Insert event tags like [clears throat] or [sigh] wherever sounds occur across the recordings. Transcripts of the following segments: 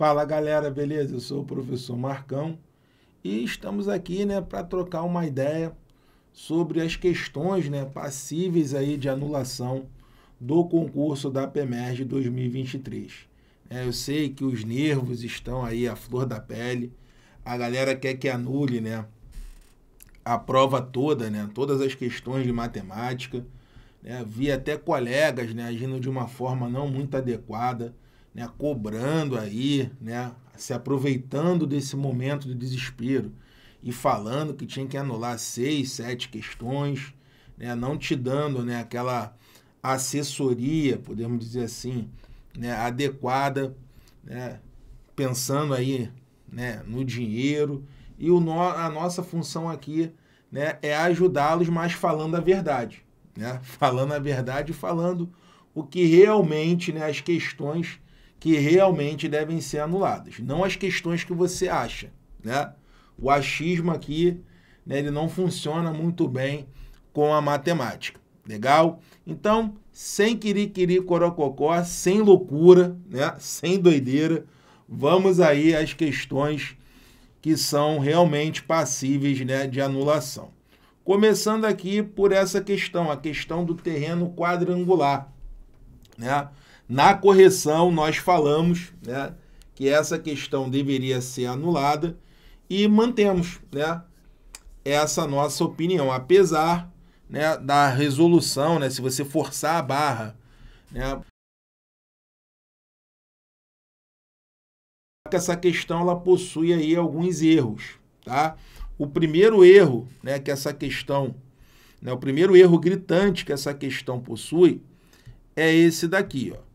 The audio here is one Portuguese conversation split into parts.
Fala galera, beleza? Eu sou o professor Marcão e estamos aqui né, para trocar uma ideia sobre as questões né, passíveis aí de anulação do concurso da PEMERG 2023. É, eu sei que os nervos estão aí à flor da pele, a galera quer que anule né, a prova toda, né, todas as questões de matemática. Né. vi até colegas né, agindo de uma forma não muito adequada né, cobrando aí, né, se aproveitando desse momento de desespero e falando que tinha que anular seis, sete questões, né, não te dando né, aquela assessoria, podemos dizer assim, né, adequada, né, pensando aí né, no dinheiro. E o no, a nossa função aqui né, é ajudá-los, mas falando a verdade. Né, [laughs] falando a verdade e falando o que realmente, né, as questões que realmente devem ser anuladas, não as questões que você acha, né? O achismo aqui, né, ele não funciona muito bem com a matemática, legal? Então, sem querer corococó, sem loucura, né? Sem doideira, vamos aí às questões que são realmente passíveis, né, de anulação. Começando aqui por essa questão, a questão do terreno quadrangular, né? Na correção, nós falamos né, que essa questão deveria ser anulada e mantemos né, essa nossa opinião, apesar né, da resolução, né, se você forçar a barra, né, essa questão ela possui aí alguns erros, tá? O primeiro erro, né, que essa questão, né, o primeiro erro gritante que essa questão possui é esse daqui, ó.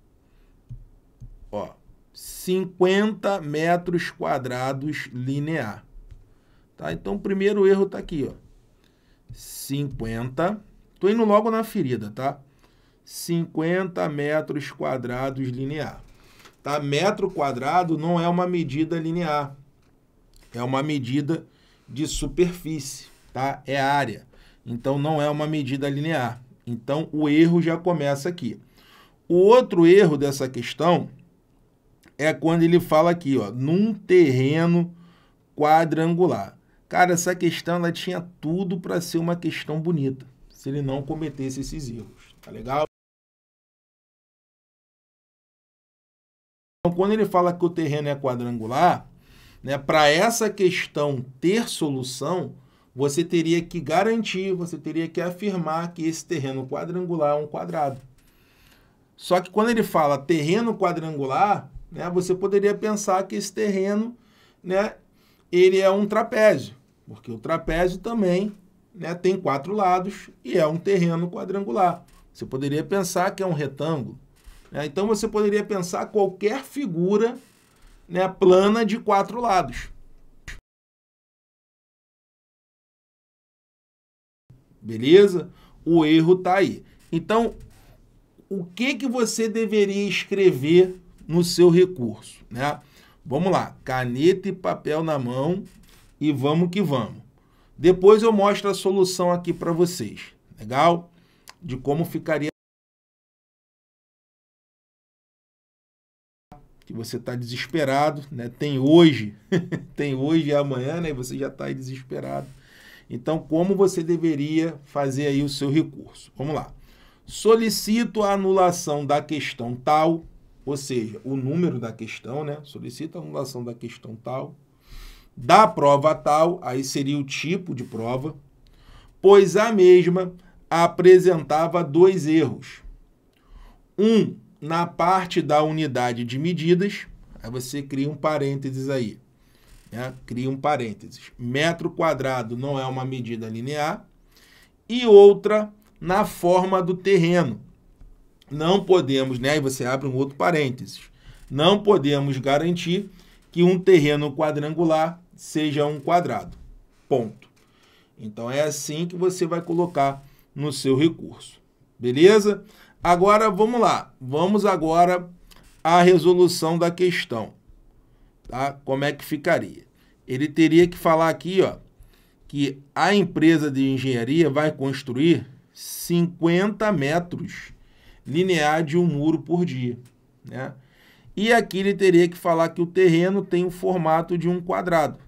Ó, 50 metros quadrados linear. Tá? Então, o primeiro erro está aqui, ó. 50. Tô indo logo na ferida, tá? 50 metros quadrados linear. Tá? Metro quadrado não é uma medida linear. É uma medida de superfície, tá? É área. Então, não é uma medida linear. Então, o erro já começa aqui. O outro erro dessa questão é quando ele fala aqui, ó, num terreno quadrangular. Cara, essa questão ela tinha tudo para ser uma questão bonita, se ele não cometesse esses erros, tá legal? Então, quando ele fala que o terreno é quadrangular, né, para essa questão ter solução, você teria que garantir, você teria que afirmar que esse terreno quadrangular é um quadrado. Só que quando ele fala terreno quadrangular, né? Você poderia pensar que esse terreno né, ele é um trapézio, porque o trapézio também né, tem quatro lados e é um terreno quadrangular. Você poderia pensar que é um retângulo. Né? Então você poderia pensar qualquer figura né, plana de quatro lados. Beleza? O erro está aí. Então, o que, que você deveria escrever no seu recurso, né? Vamos lá, caneta e papel na mão e vamos que vamos. Depois eu mostro a solução aqui para vocês, legal? De como ficaria que você está desesperado, né? Tem hoje, [laughs] tem hoje e amanhã, né? você já está desesperado. Então, como você deveria fazer aí o seu recurso? Vamos lá. Solicito a anulação da questão tal, ou seja, o número da questão, né? Solicita a anulação da questão tal, da prova tal, aí seria o tipo de prova, pois a mesma apresentava dois erros. Um na parte da unidade de medidas, aí você cria um parênteses aí, né? Cria um parênteses. Metro quadrado não é uma medida linear e outra na forma do terreno. Não podemos, né? E você abre um outro parênteses. Não podemos garantir que um terreno quadrangular seja um quadrado. Ponto. Então é assim que você vai colocar no seu recurso. Beleza? Agora vamos lá. Vamos agora à resolução da questão. Tá? Como é que ficaria? Ele teria que falar aqui, ó, que a empresa de engenharia vai construir 50 metros linear de um muro por dia. Né? E aqui ele teria que falar que o terreno tem o formato de um quadrado.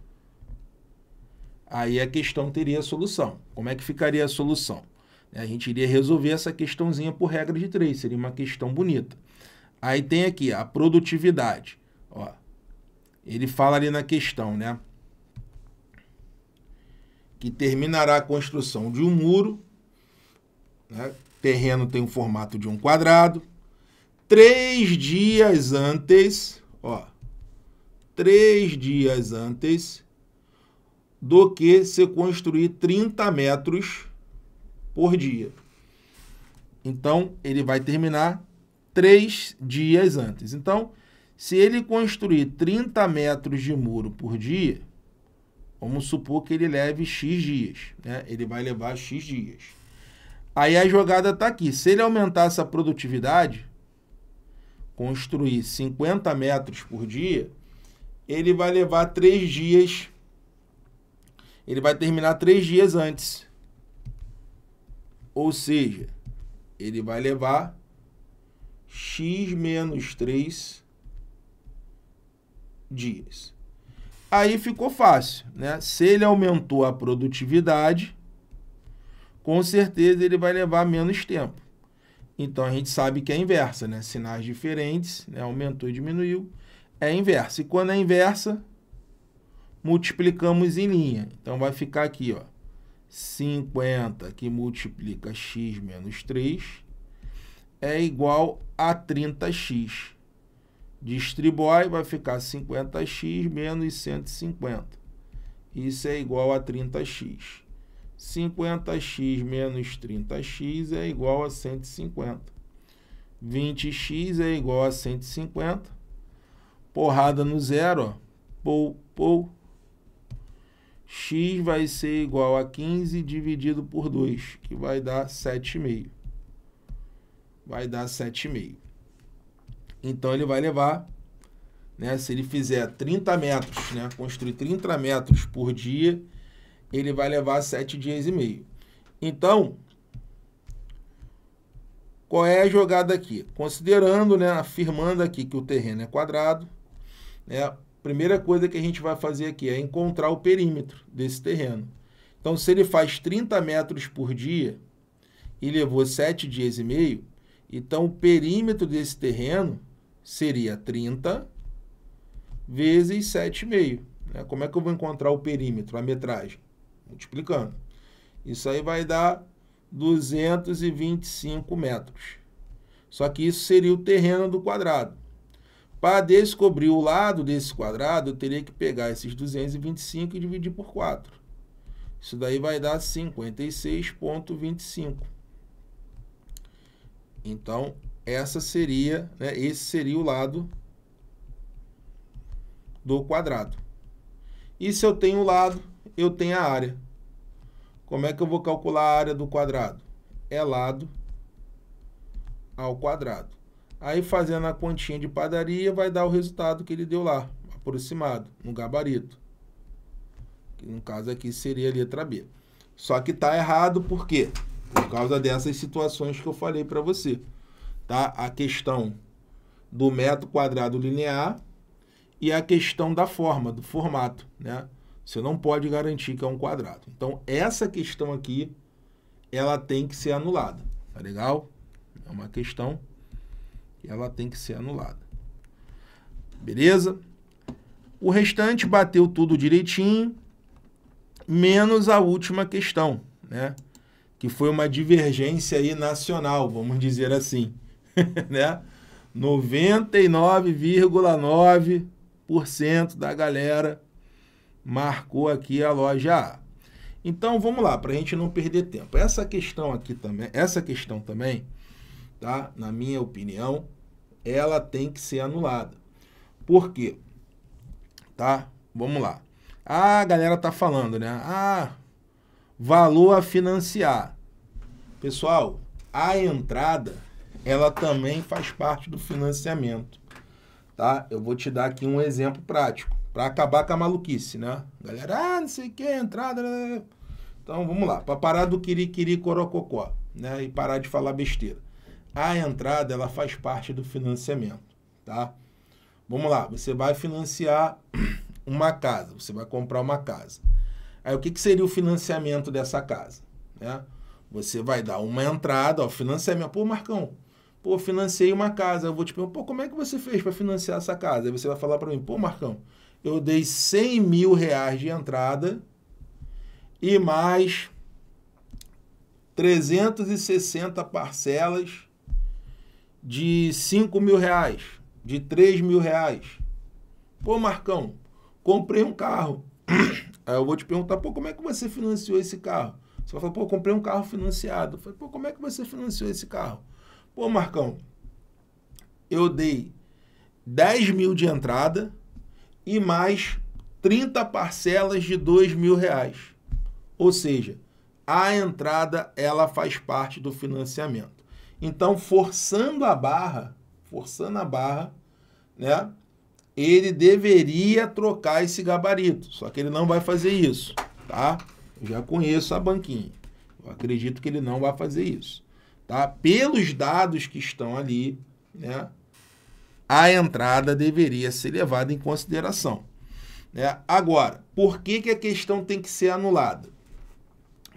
Aí a questão teria a solução. Como é que ficaria a solução? A gente iria resolver essa questãozinha por regra de três, seria uma questão bonita. Aí tem aqui a produtividade. Ó, ele fala ali na questão, né? Que terminará a construção de um muro né, terreno tem o formato de um quadrado. Três dias antes, ó, três dias antes do que se construir 30 metros por dia. Então, ele vai terminar três dias antes. Então, se ele construir 30 metros de muro por dia, vamos supor que ele leve X dias. Né? Ele vai levar X dias. Aí a jogada está aqui. Se ele aumentar essa produtividade, construir 50 metros por dia, ele vai levar três dias. Ele vai terminar três dias antes. Ou seja, ele vai levar x menos 3 dias. Aí ficou fácil, né? Se ele aumentou a produtividade, com certeza ele vai levar menos tempo. Então a gente sabe que é inversa, né? Sinais diferentes, né? aumentou e diminuiu, é inversa. E quando é inversa, multiplicamos em linha. Então vai ficar aqui, ó. 50 que multiplica x menos 3 é igual a 30x. Distribui, vai ficar 50x menos 150. Isso é igual a 30x. 50x menos 30x é igual a 150. 20x é igual a 150. Porrada no zero, ó. Pou, pou. x vai ser igual a 15 dividido por 2, que vai dar 7,5. Vai dar 7,5. Então ele vai levar, né, se ele fizer 30 metros, né, construir 30 metros por dia, ele vai levar sete dias e meio. Então, qual é a jogada aqui? Considerando, né, afirmando aqui que o terreno é quadrado, né, a primeira coisa que a gente vai fazer aqui é encontrar o perímetro desse terreno. Então, se ele faz 30 metros por dia e levou 7 dias e meio, então o perímetro desse terreno seria 30 vezes 7,5. Né? Como é que eu vou encontrar o perímetro, a metragem? Multiplicando. Isso aí vai dar 225 metros. Só que isso seria o terreno do quadrado. Para descobrir o lado desse quadrado, eu teria que pegar esses 225 e dividir por 4. Isso daí vai dar 56,25. Então, essa seria, né, esse seria o lado do quadrado. E se eu tenho o lado eu tenho a área. Como é que eu vou calcular a área do quadrado? É lado ao quadrado. Aí fazendo a continha de padaria vai dar o resultado que ele deu lá, aproximado, no gabarito. Que no caso aqui seria a letra B. Só que tá errado por quê? Por causa dessas situações que eu falei para você. Tá? A questão do metro quadrado linear e a questão da forma, do formato, né? Você não pode garantir que é um quadrado. Então, essa questão aqui, ela tem que ser anulada. Tá legal? É uma questão que ela tem que ser anulada. Beleza? O restante bateu tudo direitinho, menos a última questão, né? Que foi uma divergência aí nacional, vamos dizer assim, [laughs] né? 99,9% da galera marcou aqui a loja A. Então vamos lá, para a gente não perder tempo. Essa questão aqui também, essa questão também, tá? Na minha opinião, ela tem que ser anulada. Por quê? Tá? Vamos lá. Ah, a galera tá falando, né? Ah, valor a financiar. Pessoal, a entrada, ela também faz parte do financiamento, tá? Eu vou te dar aqui um exemplo prático para acabar com a maluquice, né? Galera, ah, não sei o que, entrada. Né, né, né. Então vamos lá, para parar do quiriquiri corococó, né? E parar de falar besteira. A entrada, ela faz parte do financiamento, tá? Vamos lá, você vai financiar [clears throat] uma casa, você vai comprar uma casa. Aí o que, que seria o financiamento dessa casa, né? Você vai dar uma entrada, ó, financiamento. Pô, Marcão, pô, financei uma casa. Eu vou te perguntar, pô, como é que você fez para financiar essa casa? Aí você vai falar para mim, pô, Marcão, eu dei 100 mil reais de entrada e mais 360 parcelas de 5 mil reais, de 3 mil reais. Pô, Marcão, comprei um carro. [clears throat] Aí eu vou te perguntar, pô, como é que você financiou esse carro? Você vai falar, pô, comprei um carro financiado. Eu falei, pô, como é que você financiou esse carro? Pô, Marcão, eu dei 10 mil de entrada, e mais 30 parcelas de dois mil reais. Ou seja, a entrada ela faz parte do financiamento. Então, forçando a barra, forçando a barra, né? Ele deveria trocar esse gabarito, só que ele não vai fazer isso, tá? Eu já conheço a banquinha. Eu acredito que ele não vai fazer isso, tá? Pelos dados que estão ali, né? a entrada deveria ser levada em consideração. Né? Agora, por que, que a questão tem que ser anulada?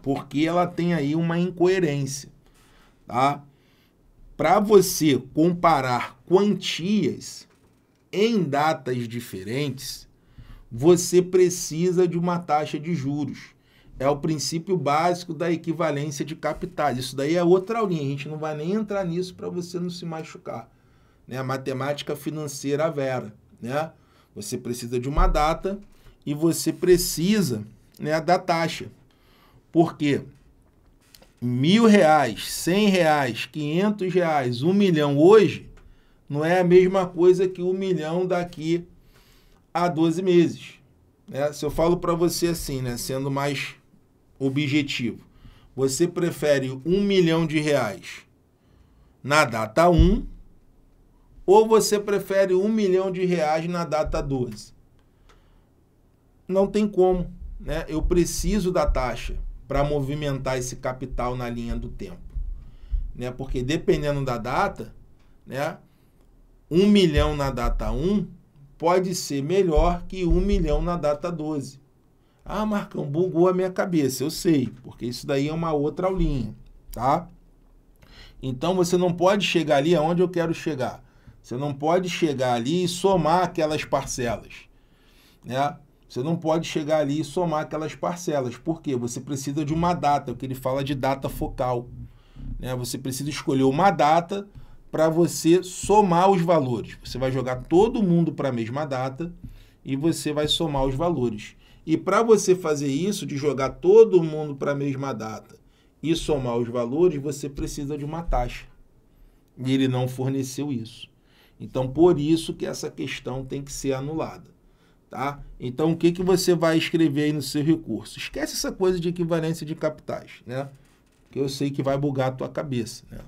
Porque ela tem aí uma incoerência. Tá? Para você comparar quantias em datas diferentes, você precisa de uma taxa de juros. É o princípio básico da equivalência de capitais. Isso daí é outra linha, a gente não vai nem entrar nisso para você não se machucar né? Matemática financeira vera, né? Você precisa de uma data e você precisa né, da taxa. Por quê? Mil reais, cem reais, quinhentos reais, um milhão hoje não é a mesma coisa que um milhão daqui a 12 meses. Né? Se eu falo para você assim, né, sendo mais objetivo, você prefere um milhão de reais na data 1 ou você prefere um milhão de reais na data 12? Não tem como, né? Eu preciso da taxa para movimentar esse capital na linha do tempo, né? Porque dependendo da data, né? Um milhão na data 1 pode ser melhor que um milhão na data 12. Ah, Marcão, bugou a minha cabeça. Eu sei, porque isso daí é uma outra aulinha, tá? Então você não pode chegar ali aonde eu quero chegar. Você não pode chegar ali e somar aquelas parcelas, né? Você não pode chegar ali e somar aquelas parcelas, porque você precisa de uma data, é o que ele fala de data focal. Né? Você precisa escolher uma data para você somar os valores. Você vai jogar todo mundo para a mesma data e você vai somar os valores. E para você fazer isso, de jogar todo mundo para a mesma data e somar os valores, você precisa de uma taxa. E ele não forneceu isso. Então, por isso que essa questão tem que ser anulada. Tá? Então, o que, que você vai escrever aí no seu recurso? Esquece essa coisa de equivalência de capitais, né? Que eu sei que vai bugar a tua cabeça, né?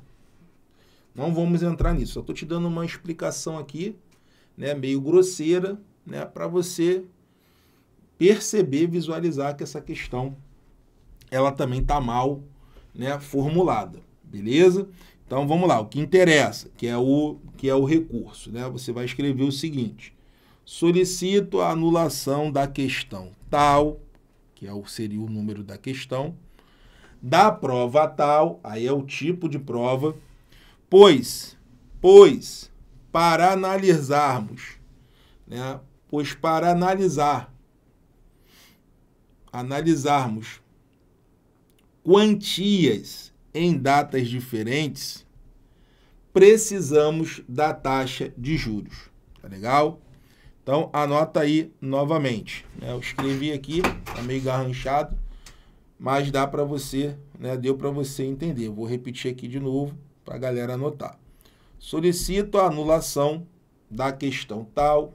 Não vamos entrar nisso. Só estou te dando uma explicação aqui, né? Meio grosseira, né? Para você perceber, visualizar que essa questão, ela também está mal, né? Formulada, beleza? Então vamos lá, o que interessa, que é o que é o recurso, né? Você vai escrever o seguinte: solicito a anulação da questão tal, que é o seria o número da questão, da prova tal, aí é o tipo de prova, pois pois para analisarmos, né? Pois para analisar analisarmos quantias em datas diferentes, precisamos da taxa de juros. Tá legal? Então, anota aí novamente. Né? Eu escrevi aqui, tá meio garranchado, mas dá para você, né, deu para você entender. vou repetir aqui de novo para a galera anotar. Solicito a anulação da questão tal,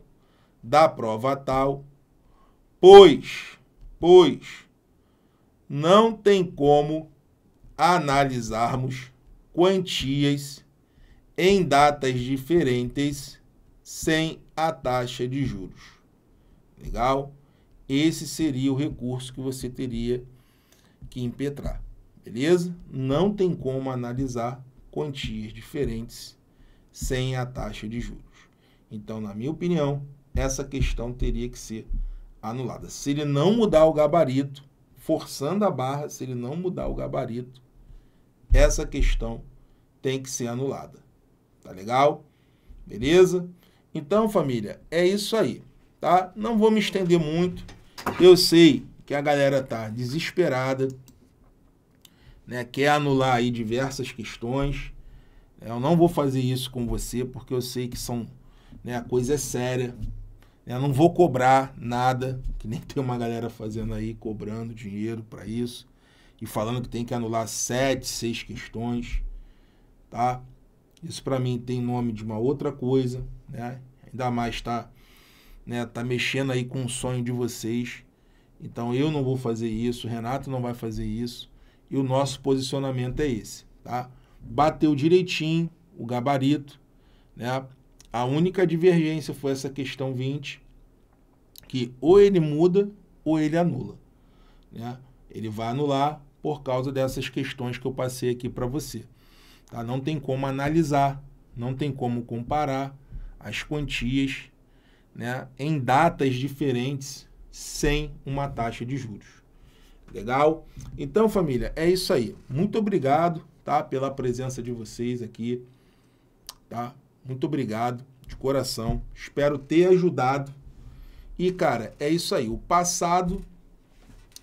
da prova tal, pois, pois, não tem como analisarmos quantias em datas diferentes sem a taxa de juros. Legal? Esse seria o recurso que você teria que impetrar. Beleza? Não tem como analisar quantias diferentes sem a taxa de juros. Então, na minha opinião, essa questão teria que ser anulada. Se ele não mudar o gabarito, forçando a barra, se ele não mudar o gabarito, essa questão tem que ser anulada. Tá legal? Beleza? Então, família, é isso aí, tá? Não vou me estender muito. Eu sei que a galera tá desesperada, né? Quer anular aí diversas questões. É, eu não vou fazer isso com você porque eu sei que são, né, a coisa é séria. Né? Eu não vou cobrar nada, que nem [laughs] tem uma galera fazendo aí cobrando dinheiro para isso e falando que tem que anular sete, seis questões, tá? Isso para mim tem nome de uma outra coisa, né? Ainda mais tá, né, tá mexendo aí com o sonho de vocês. Então eu não vou fazer isso, o Renato não vai fazer isso, e o nosso posicionamento é esse, tá? Bateu direitinho o gabarito, né? A única divergência foi essa questão 20, que ou ele muda ou ele anula, né? Ele vai anular por causa dessas questões que eu passei aqui para você. Tá? Não tem como analisar, não tem como comparar as quantias né, em datas diferentes sem uma taxa de juros. Legal? Então, família, é isso aí. Muito obrigado tá, pela presença de vocês aqui. Tá? Muito obrigado de coração. Espero ter ajudado. E, cara, é isso aí. O passado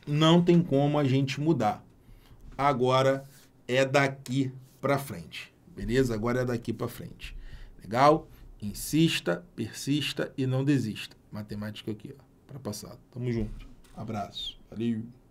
não tem como a gente mudar. Agora é daqui para frente, beleza? Agora é daqui para frente. Legal? Insista, persista e não desista. Matemática aqui, ó, para passar. Tamo junto. Abraço. Valeu.